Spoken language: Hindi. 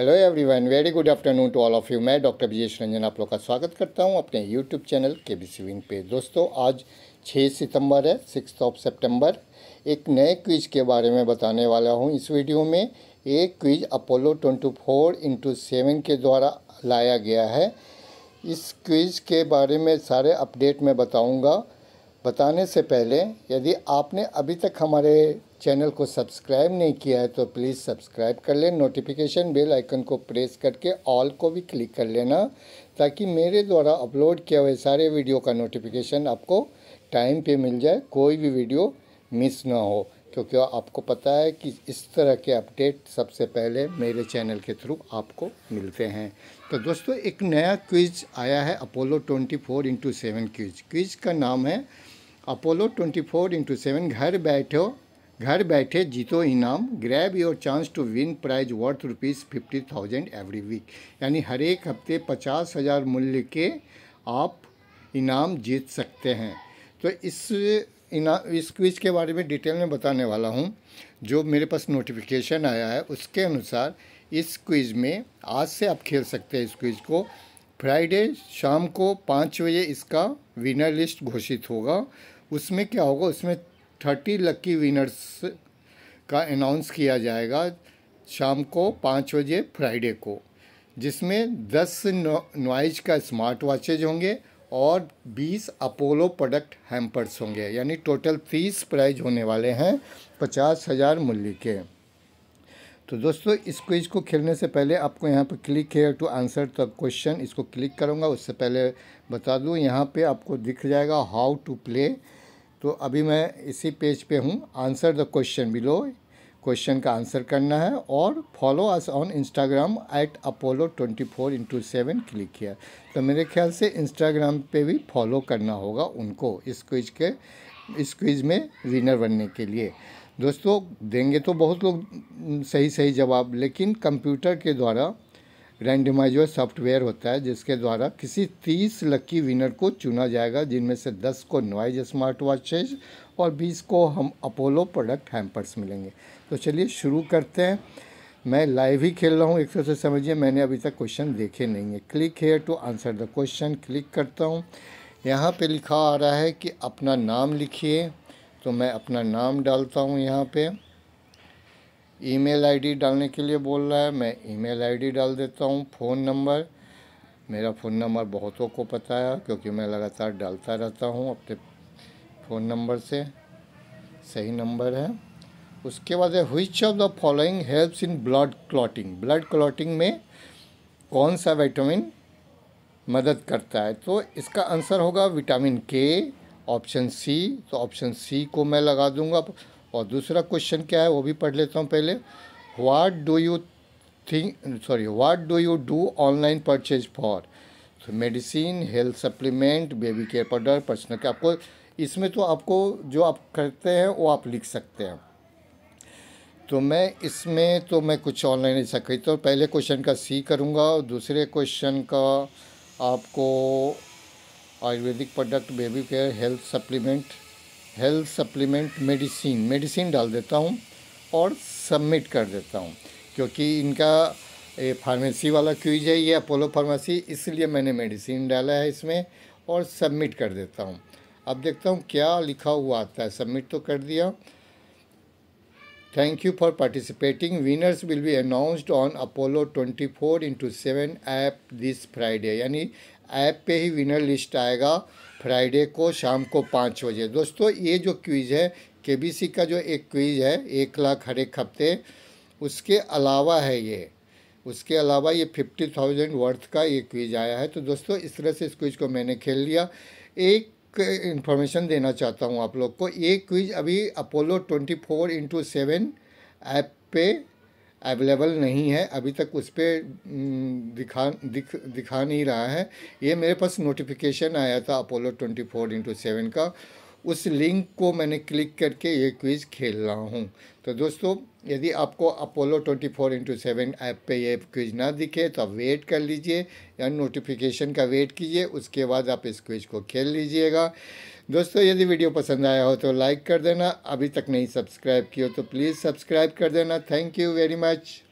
hello everyone very good afternoon to all of you मैं डॉक्टर ब्रजेश रंजन आप लोग का स्वागत करता हूं अपने यूट्यूब चैनल के बी विंग पे दोस्तों आज 6 सितंबर है सिक्स ऑफ सितंबर एक नए क्विज के बारे में बताने वाला हूं इस वीडियो में एक quiz Apollo 24 four into seven के द्वारा लाया गया है इस क्विज के बारे में सारे अपडेट मैं बताऊँगा बताने से पहले यदि आपने अभी तक हमारे चैनल को सब्सक्राइब नहीं किया है तो प्लीज़ सब्सक्राइब कर लें नोटिफिकेशन बेल आइकन को प्रेस करके ऑल को भी क्लिक कर लेना ताकि मेरे द्वारा अपलोड किए हुए सारे वीडियो का नोटिफिकेशन आपको टाइम पे मिल जाए कोई भी वीडियो मिस ना हो क्योंकि आपको पता है कि इस तरह के अपडेट सबसे पहले मेरे चैनल के थ्रू आपको मिलते हैं तो दोस्तों एक नया क्विज आया है Apollo twenty four into seven quiz quiz का नाम है Apollo twenty four into seven घर बैठे घर बैठे जीतो इनाम grab your chance to win prize worth rupees fifty thousand every week यानी हर एक हफ्ते पचास हज़ार मूल्य के आप इनाम जीत सकते हैं तो इस इनाम इस क्विज के बारे में डिटेल में बताने वाला हूँ जो मेरे पास नोटिफिकेशन आया है उसके अनुसार इस क्विज़ में आज से आप खेल सकते हैं इस क्विज़ को फ्राइडे शाम को पाँच बजे इसका विनर लिस्ट घोषित होगा उसमें क्या होगा उसमें थर्टी लक्की विनर्स का अनाउंस किया जाएगा शाम को पाँच बजे फ्राइडे को जिसमें दस नॉइज का स्मार्ट वॉचेज होंगे और बीस अपोलो प्रोडक्ट हैम्पर्स होंगे यानी टोटल तीस प्राइज होने वाले हैं पचास हज़ार मूल्य के तो दोस्तों इस क्विज को खेलने से पहले आपको यहाँ पर click here to answer the question इसको क्लिक करूँगा उससे पहले बता दूँ यहाँ पे आपको दिख जाएगा हाउ टू प्ले तो अभी मैं इसी पेज पे हूँ answer the question below question का आंसर करना है और follow us on Instagram at Apollo twenty four into seven click किया तो मेरे ख्याल से इंस्टाग्राम पे भी फॉलो करना होगा उनको इस क्विज के इस क्विज में विनर बनने के लिए दोस्तों देंगे तो बहुत लोग सही सही जवाब लेकिन कंप्यूटर के द्वारा रैंडमाइजर सॉफ्टवेयर होता है जिसके द्वारा किसी तीस लकी विनर को चुना जाएगा जिनमें से दस को नॉइज स्मार्ट वॉचेज और बीस को हम अपोलो प्रोडक्ट हैम्पर्स मिलेंगे तो चलिए शुरू करते हैं मैं लाइव ही खेल रहा हूँ एक तरह से समझिए मैंने अभी तक क्वेश्चन देखे नहीं है click here to answer the question click करता हूँ यहाँ पे लिखा आ रहा है कि अपना नाम लिखिए तो मैं अपना नाम डालता हूँ यहाँ पर ईमेल आईडी डालने के लिए बोल रहा है मैं ईमेल आईडी डाल देता हूँ फ़ोन नंबर मेरा फ़ोन नंबर बहुतों को पता है क्योंकि मैं लगातार डालता रहता हूँ अपने फ़ोन नंबर से सही नंबर है उसके बाद है which of the following helps in blood clotting blood clotting में कौन सा विटामिन मदद करता है तो इसका आंसर होगा विटामिन के ऑप्शन सी तो ऑप्शन सी को मैं लगा दूंगा और दूसरा क्वेश्चन क्या है वो भी पढ़ लेता हूँ पहले what do you think sorry what do you do online purchase for तो medicine health supplement baby care powder personal के आपको इसमें तो आपको जो आप करते हैं वो आप लिख सकते हैं तो मैं इसमें तो मैं कुछ ऑनलाइन ऐसा सकता हूँ पहले क्वेश्चन का सी करूँगा और दूसरे क्वेश्चन का आपको ayurvedic product baby care health supplement health supplement medicine medicine डाल देता हूँ और सबमिट कर देता हूँ क्योंकि इनका फार्मेसी वाला क्यूज है ये अपोलो फार्मेसी इसलिए मैंने मेडिसिन डाला है इसमें और सबमिट कर देता हूँ अब देखता हूँ क्या लिखा हुआ आता है सबमिट तो कर दिया thank you for participating winners will be announced on Apollo twenty four into seven app this Friday यानी ऐप पे ही विनर लिस्ट आएगा फ्राइडे को शाम को पाँच बजे दोस्तों ये जो क्विज़ है के का जो एक क्विज़ है एक लाख हर एक हफ्ते उसके अलावा है ये उसके अलावा ये फिफ्टी थाउजेंड वर्थ का ये क्विज आया है तो दोस्तों इस तरह से इस क्विज को मैंने खेल लिया एक इन्फॉर्मेशन देना चाहता हूँ आप लोग को ये क्विज अभी Apollo twenty four into seven app पे अवेलेबल नहीं है अभी तक उस पर दिखा दिख दिखा नहीं रहा है ये मेरे पास नोटिफिकेशन आया था Apollo twenty four into seven का उस लिंक को मैंने क्लिक करके ये क्विज़ खेल रहा हूँ तो दोस्तों यदि आपको Apollo twenty four into seven app पर यह क्विज ना दिखे तो आप वेट कर लीजिए या नोटिफिकेशन का वेट कीजिए उसके बाद आप इस क्विज को खेल लीजिएगा दोस्तों यदि वीडियो पसंद आया हो तो लाइक कर देना अभी तक नहीं सब्सक्राइब किया तो प्लीज़ सब्सक्राइब कर देना थैंक यू वेरी मच